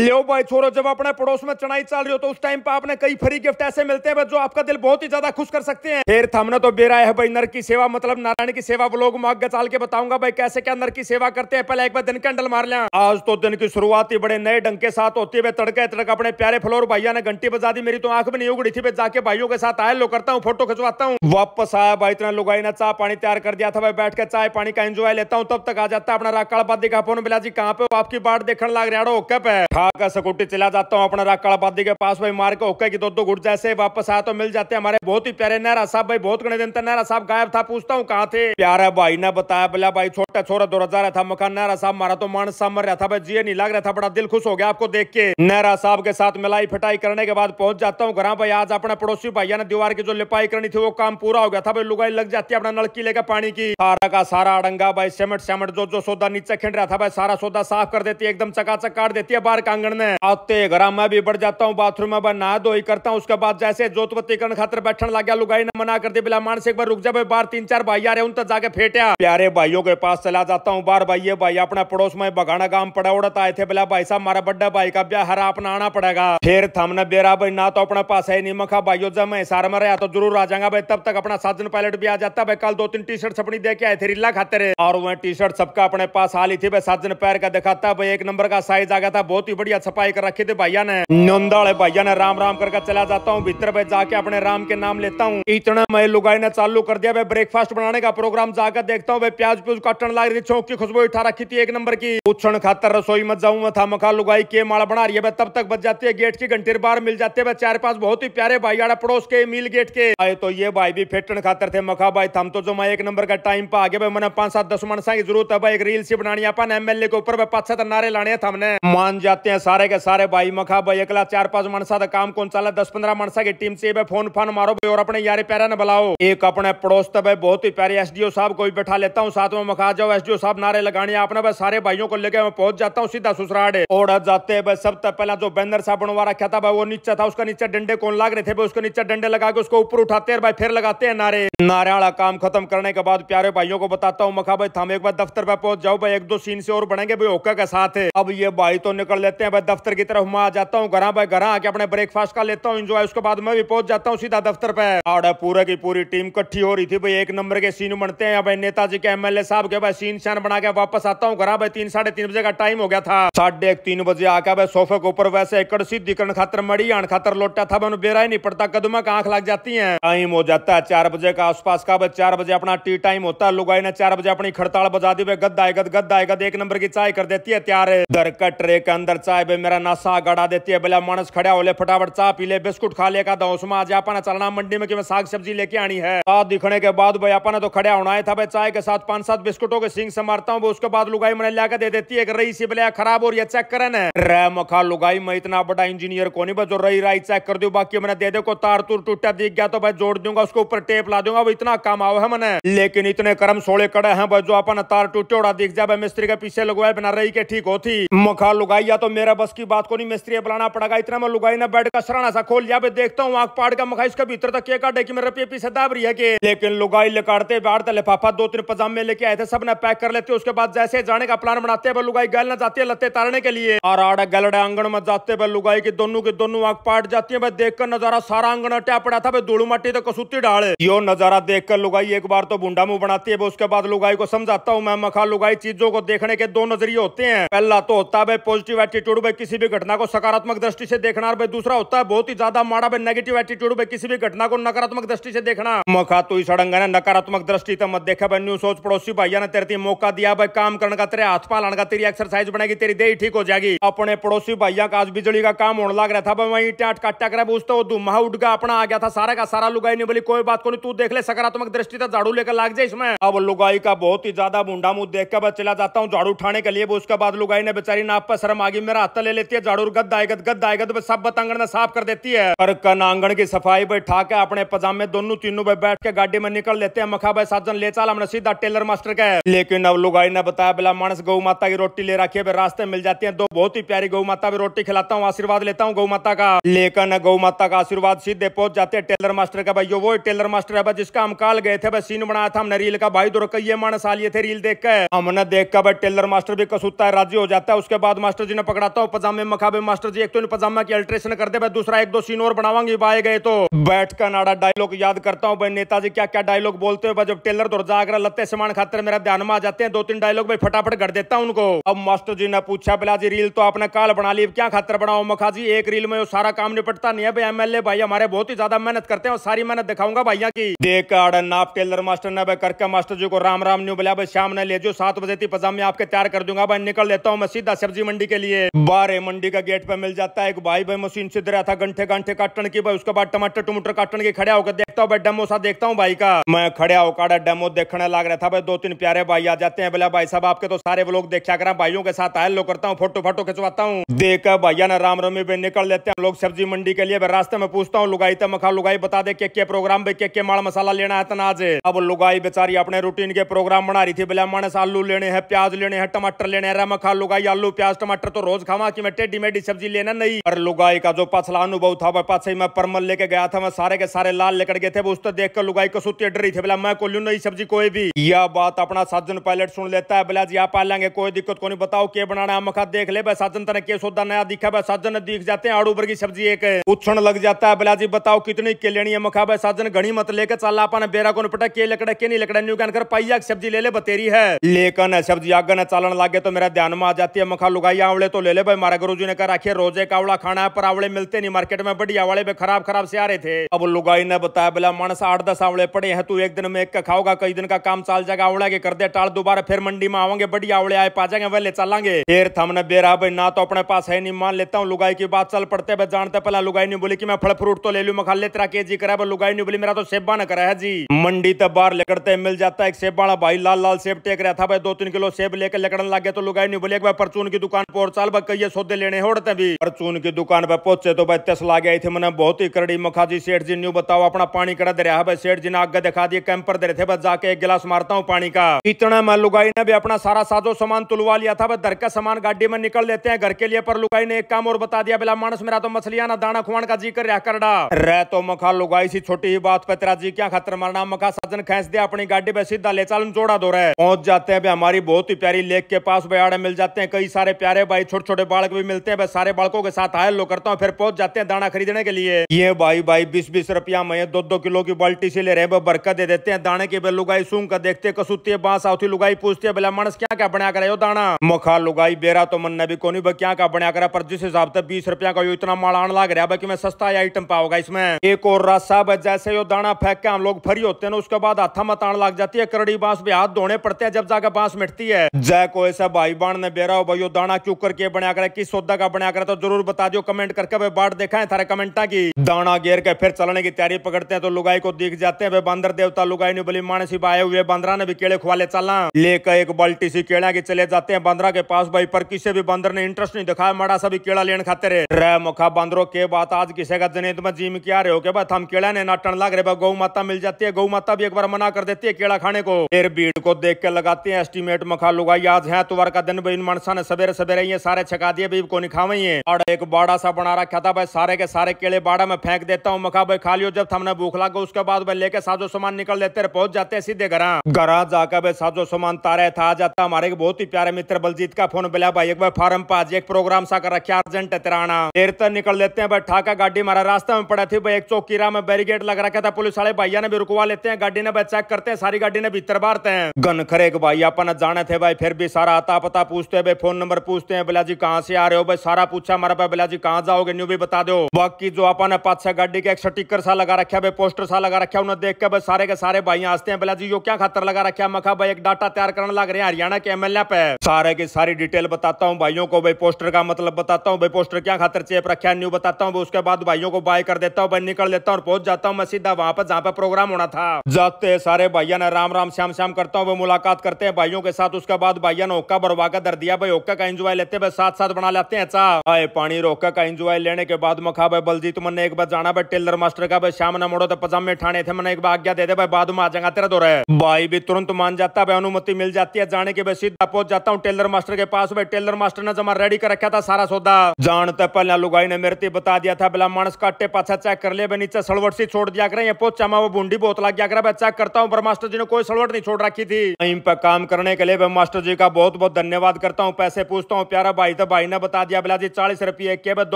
लो भाई छोरो जब अपने पड़ोस में चढ़ाई चल रही हो तो उस टाइम पे आपने कई फ्री गिफ्ट ऐसे मिलते हैं जो आपका दिल बहुत ही ज्यादा खुश कर सकते हैं फिर थमने तो बेरा है भाई नर की सेवा मतलब नारायण की सेवा ब्लॉग में आगे चाल के बताऊंगा भाई कैसे क्या नर की सेवा करते हैं पहले एक बार दिन कैंडल मार लिया आज तो दिन की शुरुआत ही बड़े नए डंग के साथ होती है तड़के तड़क अपने प्यारे फ्लोर भैया ने घंटी बजा दी मेरी तो आंख भी नहीं उगड़ी थी जाके भाइयों के साथ आए लो करता हूँ फोटो खिंचवाता हूँ वापस आया भाई इतना लुगाई ने चाय पानी तैयार कर दिया था भाई बैठ के चाय पानी का एंजॉय लेता हूँ तब तक आ जाता है अपना राकाड़ बादी दिखा फोन बिलाजी कहाँ पे आपकी बाढ़ देखने लग रहा है यहाँ स्कूटी चला जाता हूँ अपना राकाड़ाबादी के पास भाई मार के ओके की दो दो गुट जैसे वापस आया तो मिल जाते हमारे बहुत ही प्यारे नहरा साहब भाई बहुत घने दिन तक नहरा साहब गायब था पूछता हूँ कहाँ थे प्यारा भाई ने बताया बोला भाई छोटा छोरा दो रहा था मकान नहरा साहब मारा तो मान सा मर रहा था भाई जिये नहीं लग रहा था बड़ा दिल खुश हो गया आपको देख के नहरा साहब के साथ मिलाई फिटाई करने के बाद पहुंच जाता हूँ घर भाई आज अपने पड़ोसी भाई ने दीवार की जो लिपाई करनी थी वो काम पूरा हो गया था भाई लुगाई लग जाती है अपना नलकी लेकर पानी की सारा का सारा अड़ंगा भाई सेमट सेमट जो जो सौदा नीचे खिंड रहा था भाई सारा सौदा साफ कर देती है एकदम चकाचक काट देती है का आंगन ने आते तो घरा मैं भी बढ़ जाता हूँ बाथरूम में नहा धोई करता हूँ उसके बाद जैसे जोतवतीकरण खातर बैठन लग गया लुगाई ने मना कर दी बिला मान से एक बार रुक जा बार तीन चार भाई आ रहे उन तक जाके फेटा प्यारे भाइयों के पास चला जाता हूँ बार भाई ये भाई अपना पड़ोस में बघाना गांव पड़ा उड़ता आए थे बिला भाई साहब मारा बड्डा भाई का ब्याह हरा अपना आना पड़ेगा फिर थमने बेरा भाई ना तो अपने पास है नहीं मखा भाइयों जब मैं सारा में रहा तो जरूर आ जाऊंगा भाई तब तक अपना साजन पायलट भी आ जाता भाई कल दो तीन टी शर्ट छपनी दे के आए थे रिल्ला खाते रहे और वह टी शर्ट सबका अपने पास हाल ही थी भाई साजन पैर का दिखाता भाई एक नंबर का साइज आ गया था बहुत ही बढ़िया छपाई कर रखी थी भैया ने नंदाड़े भैया ने राम राम करके चला जाता हूँ भीतर भाई जाके अपने राम के नाम लेता हूँ इतना मैं लुगाई ने चालू कर दिया भाई ब्रेकफास्ट बनाने का प्रोग्राम जाकर देखता हूँ भाई प्याज प्यूज कटन लग रही चौक की खुशबू उठा रखी थी एक नंबर की उछण खातर रसोई मत जाऊँ था मखा लुगाई के माड़ा बना रही है तब तक बच जाती है गेट की घंटे बार मिल जाते है चार पांच बहुत ही प्यारे भाई आड़ा पड़ोस के मिल गेट के आए तो ये भाई भी फेटन खातर थे मखा भाई थम तो जो मैं एक नंबर का टाइम पा आगे मैंने पांच सात दस मनसा की जरूरत है भाई एक रील सी बनानी अपन एमएलए के ऊपर पांच सात नारे लाने थे हमने मान जाते हैं हैं सारे के सारे भाई मखा भाई अकला चार पांच मनसा का काम कौन चला दस पंद्रह मनसा की टीम से भाई फोन फान मारो भाई और अपने यारे प्यारे ने बुलाओ एक अपने पड़ोस तो भाई बहुत ही प्यारे एसडीओ साहब को भी बैठा लेता हूँ साथ में मखा जाओ एसडीओ साहब नारे लगाने अपने भाई सारे भाइयों को लेकर मैं पहुंच जाता हूँ सीधा सुसराड़े और जाते भाई सब तक तो पहला जो बैनर साहब बनवा रखा था भाई वो नीचे था उसका नीचे डंडे कौन लाग रहे थे उसके नीचे डंडे लगा के उसको ऊपर उठाते हैं भाई फिर लगाते हैं नारे नारे वाला काम खत्म करने के बाद प्यारे भाइयों को बताता हूँ मखा भाई थाम एक बार दफ्तर पे पहुंच जाओ भाई एक दो सीन से और बढ़ेंगे भाई ओका के साथ अब ये भाई तो निकल लेते हैं भाई दफ्तर की तरफ मैं आ जाता हूँ घर भाई घर आके अपने ब्रेकफास्ट का लेता हूँ इंजॉय उसके बाद मैं भी पहुंच जाता हूँ सीधा दफ्तर पे और पूरे की पूरी टीम इकट्ठी हो रही थी भाई एक नंबर के सीन बनते हैं भाई नेताजी के एमएलए साहब के भाई सीन शान बना के वापस आता हूँ घर भाई तीन साढ़े तीन बजे का टाइम हो गया था साढ़े एक तीन बजे आके भाई सोफे के ऊपर वैसे एकड़ सीधिकरण खातर मड़ी आन खातर लौटा था मैंने बेरा ही नहीं पड़ता कदमा का आंख लग जाती है टाइम हो जाता है चार बजे का आसपास का भाई चार बजे अपना टी टाइम होता है लुगाई ने चार बजे अपनी खड़ताल बजा दी भाई गद्दा गद्दा एक नंबर की चाय कर देती है तैयार दर का ट्रे के अंदर चाय बे मेरा नशा गड़ा देती है भला मानस खड़ा होले फटाफट चाय पी ले बिस्कुट खा ले का दो उसमें आज अपन चलना मंडी में कि मैं साग सब्जी लेके आनी है साथ दिखने के बाद भाई अपन तो खड़ा होना है था भाई चाय के साथ पांच सात बिस्कुटों के सिंह से मारता हूँ उसके बाद लुगाई मैंने लिया दे देती है रही सी भले खराब और ये चेक करे है रह मखा लुगाई मैं इतना बड़ा इंजीनियर को नहीं बचो रही राई चेक कर दू बाकी मैंने दे दे को तार तुर टूटा दिख गया तो भाई जोड़ दूंगा उसके ऊपर टेप ला दूंगा वो इतना काम आओ है मैंने लेकिन इतने कर्म सोड़े कड़े हैं भाई जो अपना तार टूटे उड़ा दिख जाए मिस्त्री के पीछे लगवाए बिना रही के ठीक होती मखा लुगाई या तो मेरा बस की बात को नहीं मिस्त्री बुलाना पड़ेगा इतना मैं लुगाई ना बैठ का सराना सा खोल जाए देखता हूँ आग पाड़ का मखाई इसका भीतर तक काटे की मेरे पेपी से दाब रही है के लेकिन लुगाई लिकाड़ते बाढ़ते लिफाफा दो तीन पजामे लेके आए थे सब ने पैक कर लेते उसके बाद जैसे जाने का प्लान बनाते हैं लुगाई गल ना जाती है लते तारने के लिए और आड़ा गलड़े आंगन में जाते हैं लुगाई की दोनों की दोनों आग पाट जाती है देख देखकर नजारा सारा आंगन अटा पड़ा था भाई धूल मट्टी तो कसूती डाले यो नजारा देख कर लुगाई एक बार तो बुंडा मुंह बनाती है उसके बाद लुगाई को समझाता हूँ मैं मखा लुगाई चीजों को देखने के दो नजरिए होते हैं पहला तो होता है पॉजिटिव एटीट्यूड एटीट्यूड भाई किसी भी घटना को सकारात्मक दृष्टि से देखना और भाई दूसरा होता है बहुत ही ज्यादा माड़ा भाई नेगेटिव एटीट्यूड भाई किसी भी घटना को नकारात्मक दृष्टि से देखना मखा तो इस अड़ंगा ने नकारात्मक दृष्टि तो मत देखा भाई न्यू सोच पड़ोसी भैया ने तेरे मौका दिया भाई काम करने का तेरे हाथ पालन का तेरी एक्सरसाइज बनेगी तेरी देही ठीक हो जाएगी अपने पड़ोसी भाइया का आज बिजली का काम होने लग रहा था भाई वही टाट काटा कर पूछते धुमा उठ गया अपना आ गया था सारा का सारा लुगाई नहीं बोली कोई बात को नहीं तू देख ले सकारात्मक दृष्टि था तो झाड़ू लेकर लाग जाए इसमें अब लुगाई का बहुत ही ज्यादा मुंडा मुंह देख कर चला जाता हूँ झाड़ू उठाने के लिए उसके बाद लुगाई ने बेचारी नाप पर शर्म आ गई मेरा हत्ता ले लेती है झाड़ू गद्दा आयगत गद्दा आयगत सब बतांगण ने साफ कर देती है पर कन आंगन की सफाई बैठा के अपने पजामे दोनों तीनों भाई बैठ के गाड़ी में निकल लेते हैं मखा भाई साजन ले चाल हमने सीधा टेलर मास्टर का है लेकिन अब लुगाई ने बताया बोला मानस गौ माता की रोटी ले रखी है रास्ते मिल जाती है दो बहुत ही प्यारी गौ माता भी रोटी खिलाता हूँ आशीर्वाद लेता हूँ गौ माता का लेकिन गौ माता का आशीर्वाद सीधे पहुंच जाते हैं टेलर मास्टर का भाई वो टेलर मास्टर है जिसका हम काल गए थे सीन बनाया था हमने रील का भाई दो तो ये मानस आ लिए थे रील देख के हमने देख कर भाई टेलर मास्टर भी कसूता है राजी हो जाता है उसके बाद मास्टर जी ने पकड़ा बढ़ाता हूँ पजामे मखाबे मास्टर जी एक तो इन पजामा की अल्ट्रेशन कर दे भाई दूसरा एक दो सीन और बनावांगे बाए गए तो बैठ का नाड़ा डायलॉग याद करता हूँ भाई नेताजी क्या क्या डायलॉग बोलते हो जब टेलर तो जागरा लते समान खाते मेरा ध्यान में आ जाते हैं दो तीन डायलॉग भाई फटाफट कर देता हूँ उनको अब मास्टर जी ने पूछा बिला जी रील तो आपने काल बना ली क्या खातर बनाओ मखा जी एक रील में सारा काम निपटता नहीं है भाई एमएलए भाई हमारे बहुत ही ज्यादा मेहनत करते हैं और सारी मेहनत दिखाऊंगा भाइया की देख नाप टेलर मास्टर ने भाई करके मास्टर जी को राम राम न्यू बोला भाई शाम ने ले जो सात बजे थी पजामे आपके तैयार कर दूंगा भाई निकल लेता हूँ मैं सीधा सब्जी मंडी के लिए बारे मंडी का गेट पे मिल जाता है एक भाई भाई मशीन से दे रहा था घंटे घंटे काटने की भाई उसके बाद टमाटर टमाटर काटने के खड़ा होकर देखता हूँ भाई डेमो सा देखता हूँ भाई का मैं खड़े होकर डेमो देखने लग रहा था भाई दो तीन प्यारे भाई आ जाते हैं बोला भाई साहब आपके तो सारे लोग देखा करा भाइयों के साथ लोग करता हूँ फोटो फोटो खिंचवाता हूँ देख भैया ना राम रमी भी निकल लेते हैं लोग सब्जी मंडी के लिए रास्ते में पूछता हूँ लुगाई तो मखा लुगाई बता दे के के प्रोग्राम भाई के के माल मसाला लेना है तनाज अब लुगाई बेचारी अपने रूटीन के प्रोग्राम बना रही थी बोला मानस आलू लेने हैं प्याज लेने हैं टमाटर लेने हैं मखा लुगाई आलू प्याज टमाटर तो रोज खावा की मैं टेडी मेडी सब्जी लेना नहीं और लुगाई का जो पछला अनुभव था ही मैं परमल लेके गया था मैं सारे के सारे लाल लेकर गए थे वो उस देख कर लुगाई कसूती अड रही थी बोला मैं खोलू नहीं सब्जी कोई भी यह बात अपना साजन पायलट सुन लेता है बोला जी आप आ लेंगे कोई दिक्कत को नहीं बताओ के बनाना है मखा देख ले भाई साजन तेने के सौदा नया दिखा भाई साजन दिख जाते हैं आड़ू की सब्जी एक पूछण लग जाता है बोला जी बताओ कितनी के लेनी है मखा भाई साजन घनी मत लेकर चल अपन बेरा को पटा के लकड़ा के नहीं लकड़ा न्यू कहकर पाइया सब्जी ले ले बतेरी है लेकिन सब्जी आगे न चालन लागे तो मेरा ध्यान में आ जाती है मखा लुगाई आवड़े तो ले ले भाई मारा गुरु ने कहा रखिये रोजे कावड़ा खाना है पर आवड़े मिलते नहीं मार्केट में बढ़िया वाले खराब खराब से आ रहे थे अब लुगाई ने बताया बोला मानस आठ दस आवड़े पड़े हैं तू एक दिन में एक का खाओगा कई दिन का काम चाल जाएगा आवड़ा के कर दे टाल दोबारा फिर मंडी में आवागे बढ़िया आवड़े आए पा जाएंगे वह चलांगे फिर थमने बेरा भाई ना तो अपने पास है नहीं मान लेता हूँ लुगाई की बात चल पड़ते भाई जानते पहला लुगाई नहीं बोली की मैं फल फ्रूट तो ले लू मैं खा ले तेरा के जी करा लुगाई नहीं बोली मेरा तो सेबा ना करा है जी मंडी तब बाहर लकड़ते मिल जाता है एक सेब वाला भाई लाल लाल सेब टेक रहा था भाई दो तीन किलो सेब लेकर लकड़न लग गया तो लुगाई नहीं बोली भाई परचून की दुकान पर चाल भाई कई सौदे लेने होते भी परचून की दुकान पर पहुंचे तो भाई तस ला थे मैंने बहुत ही करड़ी मखाजी सेठ जी न्यू बताओ अपना पानी कड़ा दरिया है सेठ जी ने आगे दिखा दिए कैंपर दे रहे थे बस जाके एक गिलास मारता हूँ पानी का इतना मैं लुगाई ने भी अपना सारा साजो सामान तुलवा लिया था बस का सामान गाड़ी में निकल लेते हैं घर के लिए पर लुगाई ने एक काम और बता दिया बेला मानस मेरा तो मछलियां ना दाना खुआन का जी कर रहा रह तो मखा लुगाई सी छोटी ही बात पे तेरा जी क्या खतर मारना मखा साजन खेस दे अपनी गाड़ी में सीधा ले चाल जोड़ा दो रहे पहुंच जाते हैं हमारी बहुत ही प्यारी लेक के पास बयाड़े मिल जाते हैं कई सारे प्यारे भाई छोटे छोटे बालक भी मिलते हैं सारे बालकों के साथ हायल लो करता हूँ फिर पहुंच जाते हैं दाना खरीदने के लिए ये भाई भाई बीस बीस रुपया मैं दो दो किलो की बाल्टी से ले रहे बरकत दे देते हैं दाने के बेल लुगाई सूंग कर देखते कसुती बांस आवती लुगाई पूछती है बेला मनस क्या क्या बनाया करे दाना मुखा लुगाई बेरा तो मन ने भी कोनी क्या क्या बनाया करा पर जिस हिसाब से बीस रुपया का यो इतना आने लग रहा है मैं सस्ता आइटम पाओगा इसमें एक और रास्ता है जैसे यो दाना फेंक के हम लोग फरी होते हैं उसके बाद हाथा मत आने लग जाती है करड़ी बांस भी हाथ धोने पड़ते हैं जब जाकर बांस मिटती है जय को ऐसा भाई बाण ने बेरा हो भाई दाना क्यों करके बनाया करा किस सौदा का बनाया करा तो जरूर बता दियो कमेंट करके भाई बाट देखा है थारे कमेंटा की दाना गेर के फिर चलने की तैयारी पकड़ते हैं तो लुगाई को दिख जाते हैं बंदर बांदर देवता लुगाई ने बोली मान सी आए हुए बंदरा ने भी केड़े खुआले चलना लेकर एक बाल्टी सी केड़ा के चले जाते हैं बंदरा के पास भाई पर किसी भी बांदर ने इंटरेस्ट नहीं दिखाया माड़ा सा केड़ा लेने खाते रहे रह मुखा बांदरों के बात आज किसी का जनेत में जिम क्या रहे हो के बाद हम केड़ा ने नाटन लाग रहे गौ माता मिल जाती है गौ माता भी एक बार मना कर देती है केड़ा खाने को फिर भीड़ को देख के लगाते हैं एस्टिमेट मखा लुगाई आज है तुवर का दिन भाई इन मनसा ने सवेरे सवेरे ये सारे छका दिए भाई को नहीं है और एक बाड़ा सा बना रखा था भाई सारे के सारे केड़े बाड़ा में फेंक देता हूँ मखा भाई खा लियो जब हमने भूख खोखला को उसके बाद वह लेके साजो सामान निकल देते रहे पहुंच जाते हैं सीधे घर हाँ। घर जाकर वे साजो सामान तारे था आ जाता हमारे बहुत ही प्यारे मित्र बलजीत का फोन बोला भाई एक बार फार्म पास एक प्रोग्राम सा कर रखा अर्जेंट है तेराना हाँ। देर तक निकल लेते हैं भाई ठाका गाड़ी हमारा रास्ता में पड़ा थी भाई एक चौकीरा में बैरिगेड लग रखा था पुलिस वाले भैया ने भी रुकवा लेते हैं गाड़ी ने भाई चेक करते हैं सारी गाड़ी ने भीतर बारते हैं गन खरे भाई अपन जाने थे भाई फिर भी सारा आता पता पूछते हैं भाई फोन नंबर पूछते हैं बिला जी कहाँ से आ रहे हो भाई सारा पूछा हमारा भाई बिला जी कहाँ जाओगे न्यू भी बता दो बाकी जो अपन पाँच पाछा गाड़ी के एक स्टिकर सा लगा रखा भाई पोस्टर सा लगा रखा उन्हें देख के बस सारे के सारे भाई आते हैं बला जी यो क्या खातर लगा रखा मखा भाई एक डाटा तैयार करने लग रहे हैं हरियाणा के एमएलए पे सारे की सारी डिटेल बताता हूँ भाइयों को भाई पोस्टर का मतलब बताता हूँ भाई पोस्टर क्या खातर चेप रखा न्यू बताता हूँ उसके बाद भाइयों को बाय कर देता हूँ भाई निकल देता हूँ पहुंच जाता हूँ मैं सीधा वहाँ पर जहाँ पे प्रोग्राम होना था जाते सारे भैया ने राम राम श्याम श्याम करता हूँ मुलाकात करते हैं भाइयों के साथ उसके बाद भैया ने होका बरवा का दर दिया भाई ओक्का का इंजॉय लेते हैं साथ साथ बना लेते हैं अच्छा पानी रोका का इंजॉय लेने के बाद मखा भाई बलजीत मन ने एक बार जाना भाई टेलर मास्टर का भाई श्याम ने मोड़ छोड़ो तो पजामे ठाने थे मैंने एक बार आज्ञा दे दे भाई बाद में आ जाएगा तेरा दो रहे भाई भी तुरंत मान जाता भाई अनुमति मिल जाती है जाने के बाद सीधा पहुंच जाता हूँ टेलर मास्टर के पास भाई टेलर मास्टर ने जमा रेडी कर रखा था सारा सौदा जानते तो पहले लुगाई ने मेरे बता दिया था बिला मानस काटे पाछा चेक कर लिया नीचे सलवट सी छोड़ दिया करें ये पहुंचा मैं वो बूंडी बहुत लग गया कर चेक करता हूँ पर मास्टर जी ने कोई सलवट नहीं छोड़ रखी थी टाइम पर काम करने के लिए मास्टर जी का बहुत बहुत धन्यवाद करता हूँ पैसे पूछता हूँ प्यारा भाई तो भाई ने बता दिया बिला जी चालीस रुपये के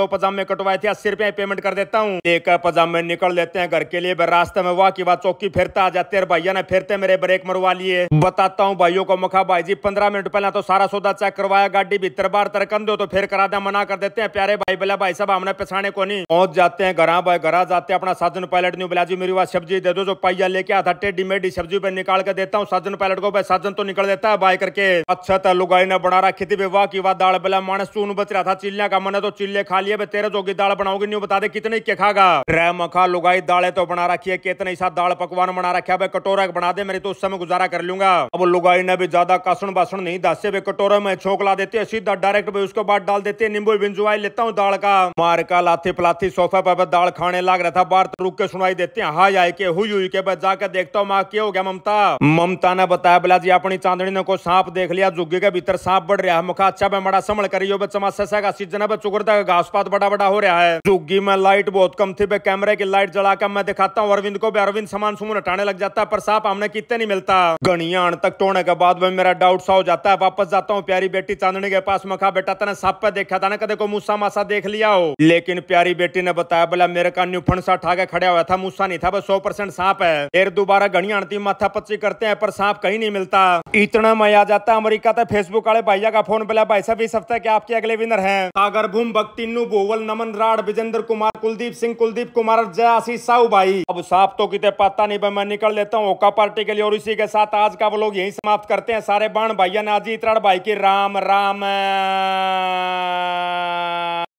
दो पजामे कटवाए थे अस्सी रुपये पेमेंट कर देता हूँ एक पजामे निकल लेते हैं घर के के लिए रास्ते में वाह की बात चौकी फेरता आ जाते भैया ने फेरते मेरे ब्रेक मरवा लिए बताता हूँ भाइयों को मुखा भाई जी पंद्रह मिनट पहले तो सारा सौदा चेक करवाया गाड़ी भीतर बार तरकन दो तो फिर करा दे मना कर देते हैं प्यारे भाई बोला भाई साहब हमने पिछाने को नहीं पहुंच जाते हैं घर भाई घर जाते हैं अपना साजन पायलट नहीं बोला जी मेरी बात सब्जी दे दो जो पाइया लेके आता टेडी मेडी सब्जी पे निकाल के देता हूँ साजन पायलट को भाई साजन तो निकल देता है भाई करके अच्छा था लुगाई ने बना रखी थी वाह की बात दाल बोला मानस सून बच रहा था चिल्ले का मन तो चिल्ले खा लिया तेरे जोगी दाल बनाओगी नहीं बता दे कितने के खागा रे मखा लुगाई दाले तो बना रखी है कितने साथ दाल पकवान बना रखा है कटोरा बना दे मेरे तो उस समय गुजारा कर लूंगा अब लुगाई ने भी ज्यादा कासन बासन नहीं दस वे कटोरा में छोक ला देते है सीधा डायरेक्ट भी उसके बाद डाल देते नींबू बिंजुआई लेता हूँ दाल का मार का लाथी पलाथी सोफा पर दाल खाने लाग रहा था बार तो रुक के सुनाई देते हैं हाई आई के हुई हुई के बाद जाकर देखता हूँ माँ क्या हो गया ममता ममता ने बताया बोला जी अपनी चांदनी ने को सांप देख लिया झुग्गी के भीतर सांप बढ़ रहा है मुखा अच्छा मैं बड़ा संभल करियो बच्चा का सीजन है चुगरदा का घास पात बड़ा बड़ा हो रहा है जुग्गी में लाइट बहुत कम थी कैमरे की लाइट जलाकर मैं खाता हूँ अरविंद को भी अरविंद समान सुमन हटाने लग जाता है पर साफ हमने कितने नहीं मिलता गणिया तक टोने के बाद में मेरा डाउट सा हो जाता है वापस जाता हूँ प्यारी बेटी चांदनी के पास मखा बेटा तेने साप पे देखा था ना कदे को मूसा मासा देख लिया हो लेकिन प्यारी बेटी ने बताया बोला मेरे का न्यू फंड सा उठा के खड़ा हुआ था मूसा नहीं था बस सौ परसेंट सांप है फिर दोबारा गणिया थी माथा पच्ची करते हैं पर सांप कहीं नहीं मिलता इतना मजा जाता अमरीका तो फेसबुक वाले भैया का फोन मिला भाई साहब इस हफ्ते के आपके अगले विनर हैं सागर भूम भक्तिन्नू बोवल नमन राड विजेंद्र कुमार कुलदीप सिंह कुलदीप कुमार जय आशीष साहू भाई अब साफ तो कितने पता नहीं भाई मैं निकल लेता हूँ ओका पार्टी के लिए और इसी के साथ आज का वो लोग यही समाप्त करते हैं सारे बाण ने नाजी इतराड़ भाई की राम राम